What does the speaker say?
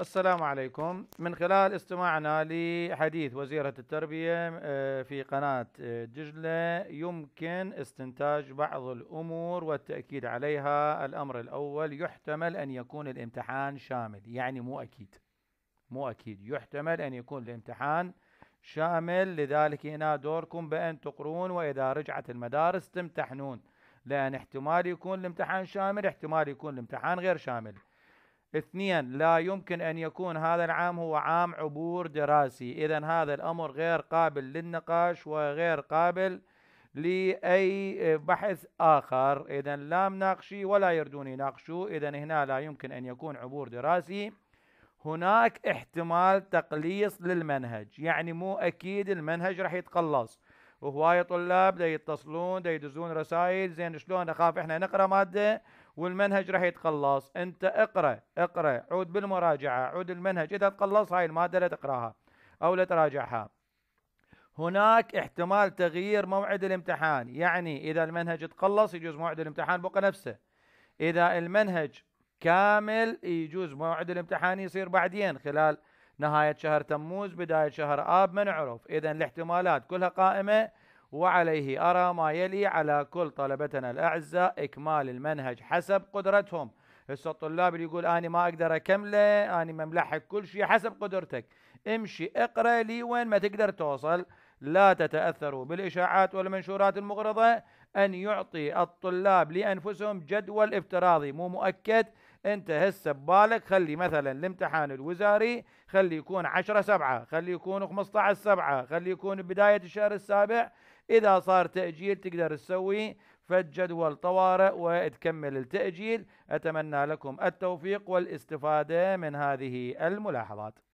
السلام عليكم من خلال استماعنا لحديث وزيرة التربية آه، في قناة دجلة آه، يمكن استنتاج بعض الأمور والتأكيد عليها الأمر الأول يحتمل أن يكون الامتحان شامل يعني مو أكيد مو أكيد يحتمل أن يكون الامتحان شامل لذلك هنا دوركم بأن تقرون وإذا رجعت المدارس تمتحنون لأن احتمال يكون الامتحان شامل احتمال يكون الامتحان غير شامل اثنين لا يمكن أن يكون هذا العام هو عام عبور دراسي إذا هذا الأمر غير قابل للنقاش وغير قابل لأي بحث آخر إذا لا مناقشي ولا يردون يناقشوا إذا هنا لا يمكن أن يكون عبور دراسي هناك احتمال تقليص للمنهج يعني مو أكيد المنهج راح يتقلص وهوايه طلاب دا يتصلون دا يدزون رسائل زين شلون اخاف احنا نقرا ماده والمنهج راح يتقلص انت اقرا اقرا عود بالمراجعه عود المنهج اذا تقلص هاي الماده لا تقراها او لا تراجعها هناك احتمال تغيير موعد الامتحان يعني اذا المنهج تقلص يجوز موعد الامتحان بقى نفسه اذا المنهج كامل يجوز موعد الامتحان يصير بعدين خلال نهاية شهر تموز بداية شهر آب من عرف إذا الاحتمالات كلها قائمة وعليه أرى ما يلي على كل طلبتنا الأعزاء إكمال المنهج حسب قدرتهم هسه الطلاب اللي يقول أنا ما أقدر أكمله أنا مملحك كل شيء حسب قدرتك امشي اقرأ لي وين ما تقدر توصل لا تتأثروا بالإشاعات والمنشورات المغرضة أن يعطي الطلاب لأنفسهم جدول افتراضي مو مؤكد أنت هسه ببالك خلي مثلا الامتحان الوزاري خلي يكون 10 7 خلي يكون 15 7 خلي يكون بداية الشهر السابع إذا صار تأجيل تقدر تسوي فالجدول طوارئ وتكمل التأجيل أتمنى لكم التوفيق والاستفادة من هذه الملاحظات